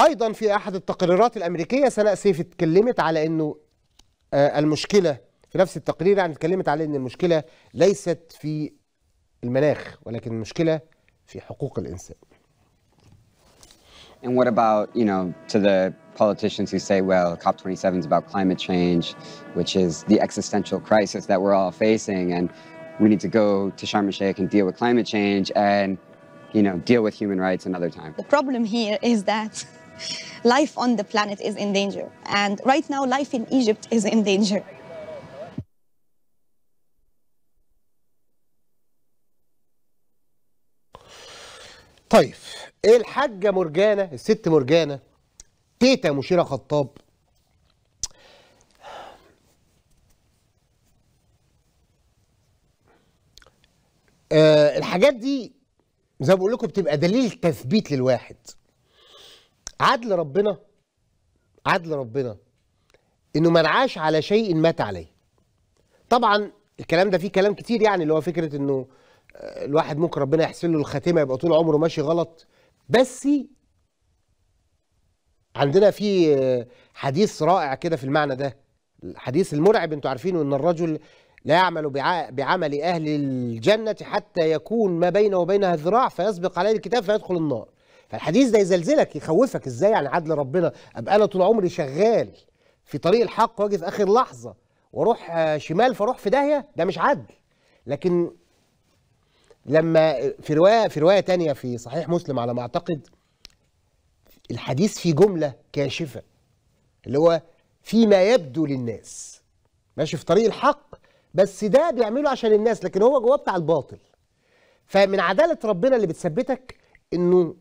ايضا في احد التقريرات الامريكيه سناء سيف اتكلمت على انه المشكله في نفس التقرير يعني اتكلمت على ان المشكله ليست في المناخ ولكن المشكله في حقوق الانسان. And what about, you know, to the politicians who say, well, COP27 is about climate change, which is the existential crisis that we're all facing, and we need to go to Sharm el Sheikh and deal with climate change and, you know, deal with human rights another time. The problem here is that life on the planet is in danger. And right now, life in Egypt is in danger. طيب إيه الحاجة مرجانة الست مرجانة تيتا مشيرة خطاب أه الحاجات دي زي ما بقول لكم بتبقى دليل تثبيت للواحد عدل ربنا عدل ربنا انه من عاش على شيء مات عليه طبعا الكلام ده فيه كلام كتير يعني اللي هو فكره انه آه، الواحد ممكن ربنا يحسن له الخاتمه يبقى طول عمره ماشي غلط بس عندنا في آه، حديث رائع كده في المعنى ده الحديث المرعب انتوا عارفينه ان الرجل لا يعمل بعمل اهل الجنه حتى يكون ما بينه وبينها ذراع فيسبق عليه الكتاب فيدخل النار فالحديث ده يزلزلك يخوفك ازاي عن يعني عدل ربنا ابقى انا طول عمري شغال في طريق الحق واجي في اخر لحظه واروح آه، شمال فاروح في داهيه ده مش عدل لكن لما في روايه في روايه ثانيه في صحيح مسلم على ما اعتقد الحديث في جمله كاشفه اللي هو فيما يبدو للناس ماشي في طريق الحق بس ده بيعمله عشان الناس لكن هو جواه بتاع الباطل فمن عداله ربنا اللي بتثبتك انه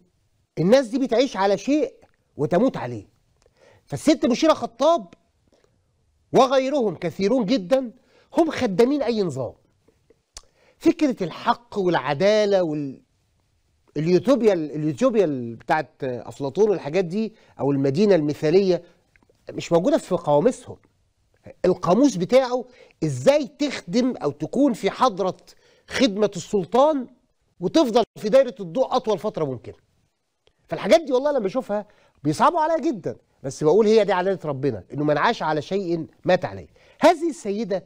الناس دي بتعيش على شيء وتموت عليه فالست بشيرة خطاب وغيرهم كثيرون جدا هم خدامين أي نظام فكرة الحق والعدالة وال اليوتوبيا اليوتوبيا بتاعت افلاطون والحاجات دي او المدينه المثاليه مش موجوده في قواميسهم القاموس بتاعه ازاي تخدم او تكون في حضره خدمه السلطان وتفضل في دايره الضوء اطول فتره ممكنه فالحاجات دي والله لما بشوفها بيصعبوا عليا جدا بس بقول هي دي عداله ربنا انه من عاش على شيء مات عليه هذه السيده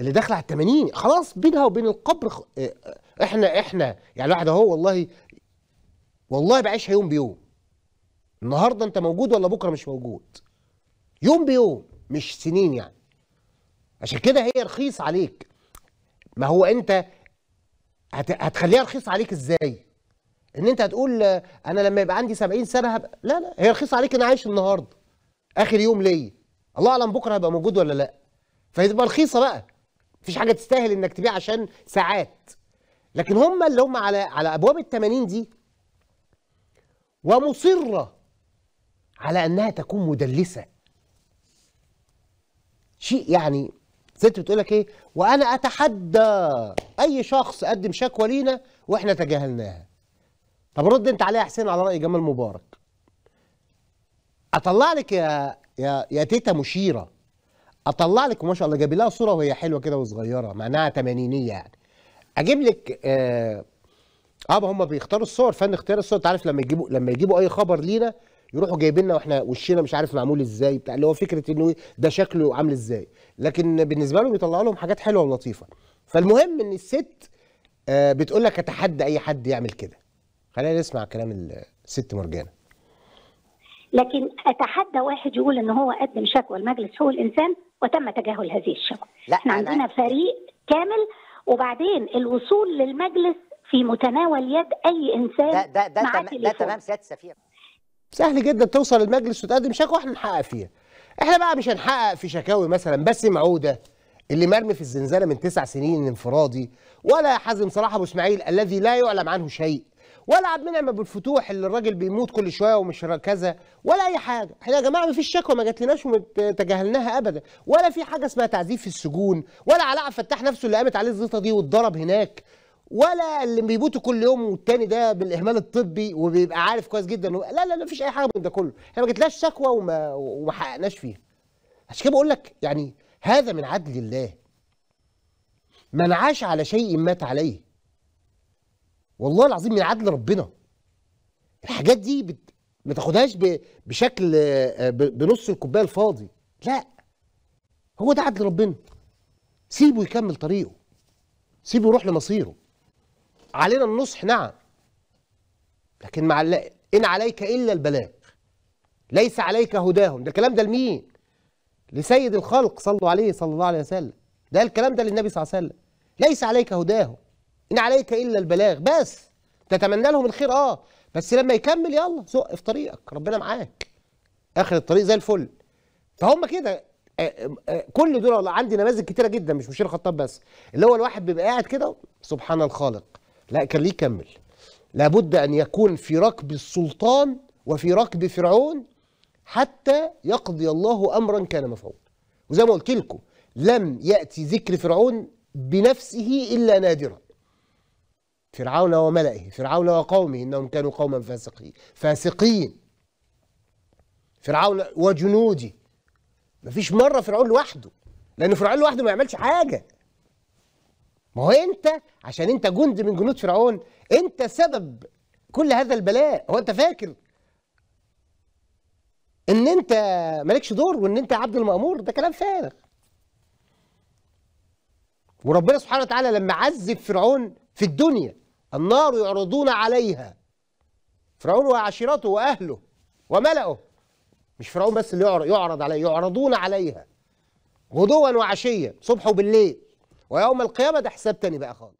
اللي داخله على 80 خلاص بينها وبين القبر آه، آه، احنا احنا يعني الواحد اهو والله والله بعيشها يوم بيوم النهارده انت موجود ولا بكره مش موجود يوم بيوم مش سنين يعني عشان كده هي رخيص عليك ما هو انت هت... هتخليها رخيص عليك ازاي ان انت هتقول انا لما يبقى عندي 70 سنه هبقى لا لا هي رخيصه عليك انا عايش النهارده اخر يوم ليا الله اعلم بكره هيبقى موجود ولا لا فهتبقى رخيصه بقى مفيش حاجه تستاهل انك تبيع عشان ساعات لكن هم اللي هم على على ابواب ال 80 دي ومصره على انها تكون مدلسه شيء يعني ست بتقول لك ايه وانا اتحدى اي شخص قدم شكوى لينا واحنا تجاهلناها طب رد انت عليه يا حسين على راي جمال مبارك اطلع لك يا يا يا تيتا مشيره اطلع لك وما شاء الله جاب لها صوره وهي حلوه كده وصغيره معناها تمانينيه يعني اجيب لك اه, آه هم بيختاروا الصور فن اختيار الصور انت عارف لما يجيبوا لما يجيبوا اي خبر لينا يروحوا جايبيننا واحنا وشنا مش عارف معمول ازاي بتاع اللي هو فكره انه ده شكله عامل ازاي لكن بالنسبه لهم بيطلعوا لهم حاجات حلوه ولطيفه فالمهم ان الست آه بتقول لك اتحدى اي حد يعمل كده خلينا نسمع كلام الست مرجانه لكن اتحدى واحد يقول ان هو قدم شكوى لمجلس حقوق الانسان وتم تجاهل هذه الشكوى لا احنا عندنا فريق كامل وبعدين الوصول للمجلس في متناول يد اي انسان ده ده ده, تم... ده تمام سياده السفير سهل جدا توصل المجلس وتقدم شكوى احنا نحقق فيها احنا بقى مش هنحقق في شكاوي مثلا بس معودة اللي مرمي في الزنزانه من تسع سنين انفرادي ولا حازم صلاح ابو اسماعيل الذي لا يعلم عنه شيء ولا عبد المنعم ابو الفتوح اللي الراجل بيموت كل شويه ومش كذا ولا اي حاجه احنا يا جماعه ما فيش شكوى ما جاتلناش وتجاهلناها ابدا ولا في حاجه اسمها تعذيب في السجون ولا علاء فتاح نفسه اللي قامت عليه الزيطه دي واتضرب هناك ولا اللي بيموتوا كل يوم والتاني ده بالاهمال الطبي وبيبقى عارف كويس جدا لا لا لا فيش اي حاجه من ده كله احنا ما جاتلناش شكوى وما وما حققناش فيها عشان كده بقول لك يعني هذا من عدل الله من عاش على شيء مات عليه والله العظيم من عدل ربنا الحاجات دي بت... ما تاخدهاش ب... بشكل آه، ب... بنص الكوبايه الفاضي لا هو ده عدل ربنا سيبه يكمل طريقه سيبه يروح لمصيره علينا النصح نعم لكن مع الل... ان عليك الا البلاغ ليس عليك هداهم ده الكلام ده لمين لسيد الخلق صلوا عليه صلى الله عليه وسلم ده الكلام ده للنبي صلى الله عليه وسلم ليس عليك هداهم إن عليك إلا البلاغ بس تتمنى لهم الخير أه بس لما يكمل يلا زق في طريقك ربنا معاك آخر الطريق زي الفل فهم كده آه، آه، آه، كل دول عندي نماذج كتيرة جدا مش مشير خطاب بس اللي هو الواحد بيبقى قاعد كده سبحان الخالق لا كان ليه يكمل لابد أن يكون في ركب السلطان وفي ركب فرعون حتى يقضي الله أمرا كان مفعولا وزي ما قلت لكم لم يأتي ذكر فرعون بنفسه إلا نادرا فرعون وملئه فرعون وقومه إنهم كانوا قوما فاسقين فاسقين فرعون وجنوده فيش مرة فرعون لوحده لأن فرعون لوحده ما يعملش حاجة ما هو أنت عشان أنت جند من جنود فرعون أنت سبب كل هذا البلاء هو أنت فاكر ان انت مالكش دور وان انت عبد المامور ده كلام فارغ وربنا سبحانه وتعالى لما عذب فرعون في الدنيا النار يعرضون عليها فرعون وعشيرته وأهله وملأه مش فرعون بس اللي يعرض عليه يعرضون عليها غدوا وعشية صبح وبالليل ويوم القيامة ده حساب تاني بقى خالص